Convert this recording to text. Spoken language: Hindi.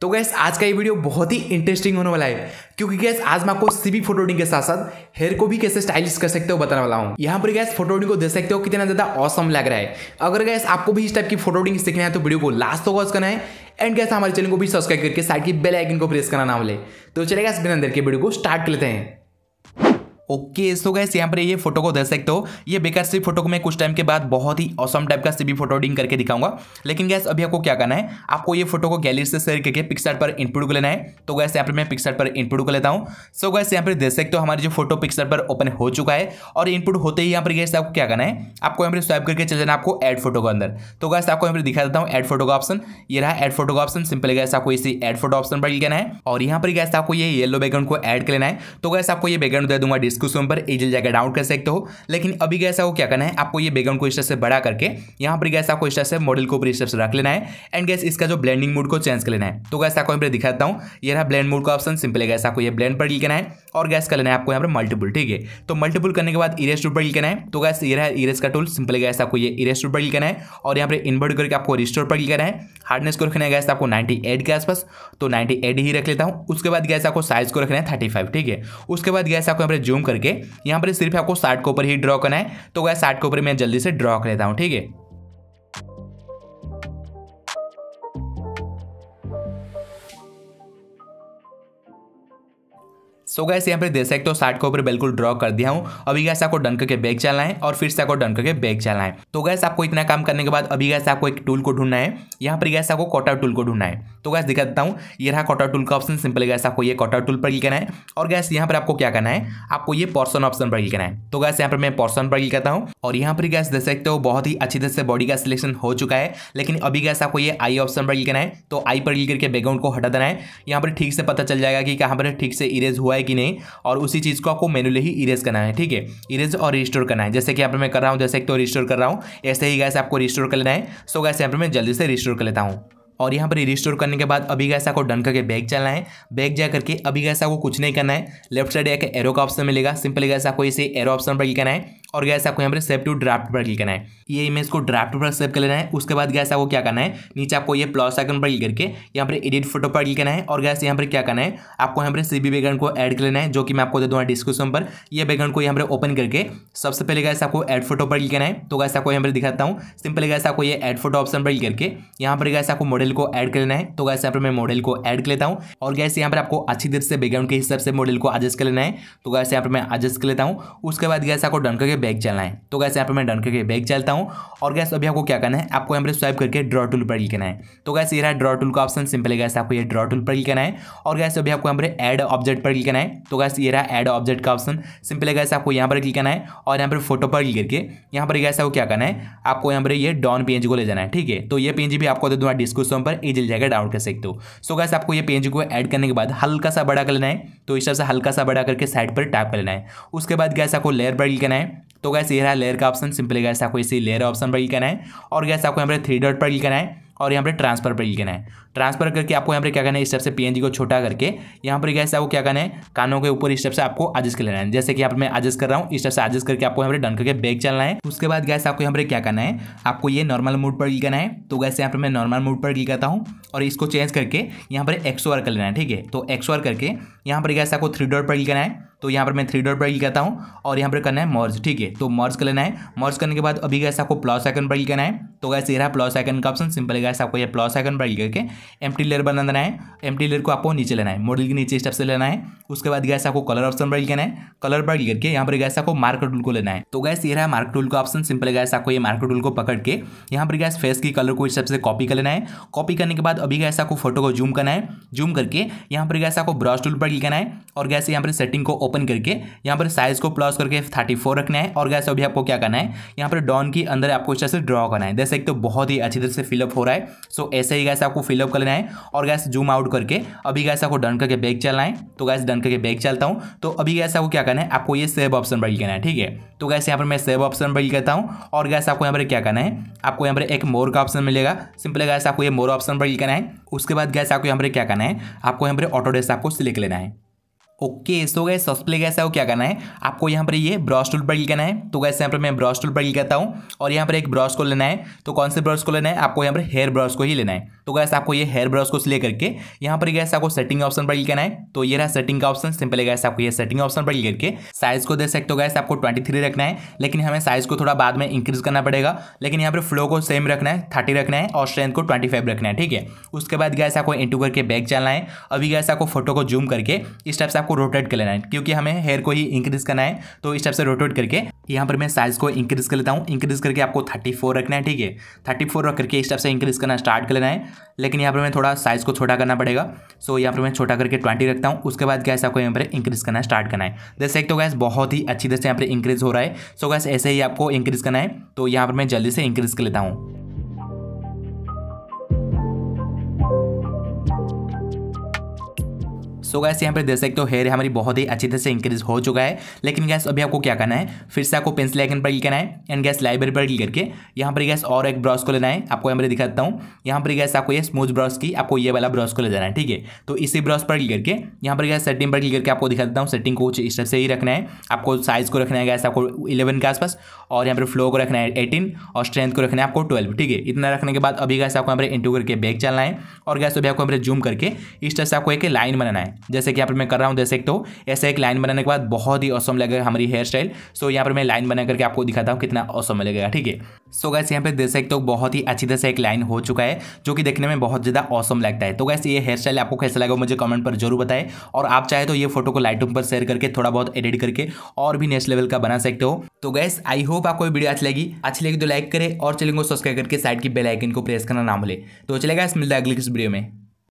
तो गैस आज का ये वीडियो बहुत ही इंटरेस्टिंग होने वाला है क्योंकि गैस आज मैं आपको सीबी फोटोडिंग के साथ साथ हेयर को भी कैसे स्टाइलिश कर सकते हो बताने वाला हूँ यहाँ पर गैस फोटो को देख सकते हो कितना ज्यादा औसम लग रहा है अगर गैस आपको भी इस टाइप की फोटोडिंग सीखना है तो वीडियो को लास्ट तो वॉज करना है एंड गैस हमारे चैनल को भी सब्सक्राइब करके साइड की बेल आइकन को प्रेस करना ना भूले तो चले गैस बिना देर के वीडियो को स्टार्ट कर लेते हैं ओके सो गैस यहाँ पर ये फोटो को देख सकते हो ये बेकार सी फोटो को मैं कुछ टाइम के बाद बहुत ही ऑसम टाइप का सीबी फोटो एडिंग करके दिखाऊंगा लेकिन गैस अभी आपको क्या करना है आपको ये फोटो को गैलरी से शेयर करके पिक्सर पर इनपुट को लेना है तो गैस यहाँ पर मैं पिक्सर पर इनपुट को लेता हूँ सो गैस यहाँ पर देख सकते हो हमारी जो फोटो पिक्सर पर ओपन हो चुका है और इनपुट होते ही यहाँ पर गैस आपको क्या करना है आपको यहाँ पर स्वाइप करके चल जाना आपको एड फोटो के अंदर तो गैस आपको यहाँ पर दिखा देता हूँ एड फोटो का ऑप्शन ये रहा एड फोटो का ऑप्शन सिंपल गैस आपको इसी एड फोटो ऑप्शन पर लेना है और यहाँ पर गैस आपको ये येलो बैकग्राउंड को एड कर लेना है तो गैस आपको ये बैकग्राउंड दे दूंगा डिस्क जिसको पर ऊपर इजिली जाकर डाउन कर सकते हो लेकिन अभी गैस आपको क्या करना है आपको ये बैकग्राउंड को इस तरह से बड़ा करके यहाँ पर गैस आपको इस तरह से मॉडल को ऊपर इस तरह से रख लेना है एंड गैस इसका जो ब्लेंडिंग मोड को चेंज कर लेना है तो गैस आपको यहाँ पर दिखाता हूँ ये रहा ब्लेंड मोड का ऑप्शन सिंपल है गैस आपको ये ब्लेंड पर क्लिक करना है और गैस कर लेना है आपको यहाँ पर मल्टीपल ठीक है तो मल्टीपल करने के बाद इरेज टूल पर क्लिक करना है तो गैस ये रहा इरेस का टूल सिंपल है गैस आपको ये इरेज टूल पर क्लिक करना है और यहाँ पर इन्वर्ट करके आपको रिस्टोर पर क्लिक करना है हार्डनेस को रखना है गैस आपको 98 के आसपास तो 98 ही रख लेता हूँ उसके बाद गैस आपको साइज को रखना है 35 ठीक है उसके बाद गैस आपको यहाँ पर जूम करके यहाँ पर सिर्फ आपको साठ के ऊपर ही ड्रॉ करना है तो वह साठ के ऊपर मैं जल्दी से ड्रॉ कर लेता हूँ ठीक है सो गैस यहाँ पर दे सकते हो साइड के ऊपर बिल्कुल ड्रॉ कर दिया हूँ अभी गैस आपको डन करके बैग चलना है और फिर से आपको डन करके बैग चलना है तो गैस आपको इतना काम करने के बाद अभी गैस आपको एक टूल को ढूंढना है यहाँ पर गैस आपको कॉटर टूल को ढूंढना है तो गैस दिखा देता हूँ ये रहा कॉटर टूल का ऑप्शन सिंपल गैस आपको ये कॉटर टूल पर क्लिक करना है और गैस यहाँ पर आपको क्या करना है आपको ये पोर्सन ऑप्शन पर क्लिक करना है तो गैस यहाँ पर मैं पोर्सन पर क्लिक करता हूँ और यहाँ पर गैस देख सकते हो बहुत ही अच्छी तरह से बॉडी का सिलेक्शन हो चुका है लेकिन अभी गैस आपको ये आई ऑप्शन पर क्लिक करना है तो आई पर क्लिक करके बैकग्राउंड को हटा देना है यहाँ पर ठीक से पता चल जाएगा कि कहाँ पर ठीक से इरेज हुआ है है कि नहीं और उसी चीज़ को आपको मैनुअली ही इरेज करना है ठीक है इरेज और रिस्टोर करना है जैसे कि यहाँ पर मैं कर रहा हूँ जैसे एक तो रिस्टोर कर रहा हूँ ऐसे ही गैस आपको रिस्टोर कर लेना है सो गैस यहाँ पर मैं जल्दी से रिस्टोर कर लेता हूँ और यहाँ पर रिस्टोर करने के बाद अभी गैस आपको डन करके बैग चलना है बैग जा करके अभी गैस आपको कुछ नहीं करना है लेफ्ट साइड एक एरो का ऑप्शन मिलेगा सिंपली गैस आपको इसे एरो ऑप्शन पर ही करना है और गैस आपको यहाँ पर सेव टू ड्राफ्ट पर क्लिक करना है ये इमेज को ड्राफ्ट पर सेव कर लेना है उसके बाद गैस आपको क्या करना है नीचे आपको ये प्लस आइकन पर क्लिक करके यहाँ पर एडिट फोटो पर क्लिक करना है और गैस यहाँ पर क्या करना है आपको यहाँ पर सी बी बैकग्राउंड को ऐड कर लेना है जो कि मैं आपको दे दूँगा डिस्क्रिप्शन पर यह बैकग्राउंड को यहाँ पर ओपन करके सबसे पहले गैस आपको एड फोटो पर क्लिक करना है तो गैस आपको यहाँ पर दिखाता हूँ सिंपल गैस आपको ये एड फोटो ऑप्शन पर क्लिक करके यहाँ पर गैस आपको मॉडल को ऐड कर लेना है तो गैस यहाँ पर मैं मॉडल को ऐड कर लेता हूँ और गैस यहाँ पर आपको अच्छी देर से बैकग्राउंड के हिसाब से मॉडल को एडजस्ट कर लेना है तो गैस यहाँ पर मैं एडजस्ट कर लेता हूँ उसके बाद गैस आपको डन करके बैग चलना है तो गैस यहाँ पर मैं डन करके बैग चलता हूँ और गैस अभी आपको क्या करना है आपको यहाँ पर स्वाइप करके ड्रॉ टूल पर क्लिक करना है तो गैस ये रहा ड्रॉ टूल का ऑप्शन सिंपल है गैस आपको ये ड्रॉ टूल पर क्लिक करना है और गैस अभी आपको यहाँ पर एड ऑब्जेक्ट पर क्लिक करना है तो गैस ये रहा एड ऑब्जेक्ट का ऑप्शन सिंपल है गैस आपको यहाँ पर क्लिक करना है और यहाँ पर फोटो पर क्लिक करके यहाँ पर गैस आपको क्या करना है आपको यहाँ पर ये डॉन पेंज को ले जाना है ठीक है तो ये पेंज भी आपको दे दूँगा डिस्क्रिप्शन पर ईजिल जाकर डाउनलोड कर सकते हो सो गैस आपको ये पेंज को एड करने के बाद हल्का सा बड़ा कर लेना है तो इस तरह से हल्का सा बड़ा करके साइड पर टैप कर लेना है उसके बाद गैस आपको लेयर पर क्लिक करना है तो गैस ये रहा लेयर का ऑप्शन सिंपली गैस आपको इसी लेयर ऑप्शन पर क्लिक करना है और गैस आपको यहाँ पर थ्री डॉट पर क्लिक करना है और यहाँ पर ट्रांसफर पर क्लिक करना है ट्रांसफर करके आपको यहाँ पर क्या करना है इस स्टेप से पीएनजी को छोटा करके यहाँ पर गैस आपको क्या करना है कानों के ऊपर इस स्टेप से आपको एडजस्ट कर लेना है जैसे कि यहाँ पर मैं एडजस्ट कर रहा हूँ इस स्टेप से एडजस्ट करके आपको यहाँ पर डन करके बैग चलना है उसके बाद गैस आपको यहाँ पर क्या करना है आपको ये नॉर्मल मूड पर क्लिक करना है तो गैस यहाँ पर मैं नॉर्मल मूड पर क्लिक करता हूँ और इसको चेंज करके यहाँ पर एक्सोर कर लेना है ठीक है तो एक्सोर करके यहाँ पर गैस आपको थ्री डॉट पर क्लिक करना है तो यहाँ पर मैं थ्री डॉट पर कहता हूँ और यहाँ पर करना है मर्ज ठीक है तो मर्ज कर लेना है मर्ज करने के बाद अभी कैसे आपको प्लस आइकन पर कहना है तो गैस ये रहा प्लस आइकन का ऑप्शन सिंपल गैस आपको ये प्लस आइकन पर करके एम टी लेयर बना देना है एम टी लेयर को आपको नीचे लेना है मॉडल के नीचे स्टेप से लेना है उसके बाद गैस आपको कलर ऑप्शन पर लेना है कलर पर करके यहाँ पर गैस आपको मार्क टूल को लेना है तो गैस ये रहा मार्क टूल का ऑप्शन सिंपल गैस आपको ये मार्क टूल को पकड़ के यहाँ पर गैस फेस की कलर को इस से कॉपी कर लेना है कॉपी करने के बाद अभी गैस आपको फोटो को जूम करना है जूम करके यहाँ पर गैस आपको ब्रश टूल पर लिखना है और गैस यहाँ पर सेटिंग को ओपन करके यहाँ पर साइज को प्लस करके थर्टी रखना है और गैस अभी आपको क्या करना है यहाँ पर डॉन के अंदर आपको इस तरह से ड्रॉ करना है गैस एक तो बहुत ही अच्छी तरह से फिलअप हो रहा है सो ऐसे ही गैस आपको फिलअप कर लेना है और गैस जूम आउट करके अभी गैस आपको डन करके बैग चलना है तो गैस डन करके बैग चलता हूँ तो अभी गैस आपको क्या करना है आपको ये सेव ऑप्शन बढ़ लेना है ठीक है तो गैस यहाँ पर मैं सेव ऑप्शन बढ़ लेता हूँ और गैस आपको यहाँ पर क्या करना है आपको यहाँ पर एक मोर का ऑप्शन मिलेगा सिंपल गैस आपको ये मोर ऑप्शन बढ़ लेना है उसके बाद गैस आपको यहाँ पर क्या करना है आपको यहाँ पर ऑटोडेस्क आपको सिलेक्ट लेना है ओके सो गए सस्प्ले कैसा है क्या करना है आपको यहाँ पर ये ब्रश टूल पर क्लिक करना है तो कैसे यहाँ पर मैं ब्रश टूल पर क्लिक करता हूँ और यहाँ पर एक ब्रश को लेना है तो कौन से ब्रश को लेना है आपको यहाँ पर हेयर ब्रश को ही लेना है तो गैस आपको ये हेयर ब्रश को ले करके यहाँ पर गैस आपको सेटिंग ऑप्शन पर क्लिक करना है तो ये रहा सेटिंग का ऑप्शन सिंपल गैस आपको ये सेटिंग ऑप्शन पर क्लिक करके साइज को दे सकते हो गैस आपको ट्वेंटी रखना है लेकिन हमें साइज को थोड़ा बाद में इंक्रीज करना पड़ेगा लेकिन यहाँ पर फ्लो को सेम रखना है थर्टी रखना है और स्ट्रेंथ को ट्वेंटी रखना है ठीक है उसके बाद गैस आपको इंटू करके बैग चलना है अभी गैस आपको फोटो को जूम करके इस टाइप से आपको को रोटेट कर लेना है क्योंकि हमें हेयर को ही इंक्रीज करना है तो इस टाइप से रोटेट करके यहाँ पर मैं साइज को इंक्रीज कर लेता हूँ इंक्रीज करके आपको थर्टी फोर रखना है ठीक है थर्टी फोर रख करके इस टाइप से इंक्रीज करना स्टार्ट कर लेना है लेकिन यहाँ पर मैं थोड़ा साइज को छोटा करना पड़ेगा सो यहाँ पर मैं छोटा करके ट्वेंटी रखता हूँ उसके बाद गैस आपको यहाँ पर इंक्रीज करना स्टार्ट करना है जैसे एक तो गैस बहुत ही अच्छी तरह से यहाँ पर इंक्रीज हो रहा है सो गैस ऐसे ही आपको इंक्रीज करना है तो यहाँ पर मैं जल्दी से इंक्रीज कर लेता हूँ सो गैस यहाँ पर देख सकते हो हेयर हमारी बहुत ही अच्छी तरह से इंक्रीज हो चुका है लेकिन गैस अभी आपको क्या करना है फिर से आपको पेंसिल आइकन पर क्लिक करना है एंड गैस लाइब्रेरी पर क्लिक करके यहाँ पर गैस और एक ब्रश को लेना है आपको यहाँ पर दिखाता हूँ यहाँ पर गैस आपको ये स्मूथ ब्रश की आपको ये वाला ब्रश को ले जाना है ठीक है तो इसी ब्रश पर क्लिक करके यहाँ पर गैस सेटिंग पर क्लिक करके आपको दिखा देता हूँ सेटिंग को कुछ इस तरह से ही रखना है आपको साइज़ को रखना है गैस आपको इलेवन के आसपास और यहाँ पर फ्लो को रखना है एटीन और स्ट्रेंथ को रखना है आपको ट्वेल्व ठीक है इतना रखने के बाद अभी गैस आपको यहाँ पर इंटू करके बैग चलना है और गैस अभी आपको यहाँ पर जूम करके इस तरह से आपको एक लाइन बनाना है जैसे कि यहाँ पर मैं कर रहा हूँ देख सकते हो ऐसे एक लाइन बनाने के बाद बहुत ही औसम लगेगा हमारी हेयर स्टाइल सो यहाँ पर मैं लाइन बना करके आपको दिखाता हूँ कितना औसम लगेगा ठीक है सो गैस यहाँ पे देख सकते हो बहुत ही अच्छी तरह से एक लाइन हो चुका है जो कि देखने में बहुत ज़्यादा औसम लगता है तो गैस ये हेयर स्टाइल आपको कैसा लगा मुझे कमेंट पर जरूर बताएं और आप चाहे तो ये फोटो को लाइटरूम पर शेयर करके थोड़ा बहुत एडिट करके और भी नेक्स्ट लेवल का बना सकते हो तो गैस आई होप आपको वीडियो अच्छी लगी अच्छी लगी तो लाइक करें और चैनल को सब्सक्राइब करके साइड की बेलाइकन को प्रेस करना ना भूले तो चलेगा इस मिलता है अगले किस वीडियो में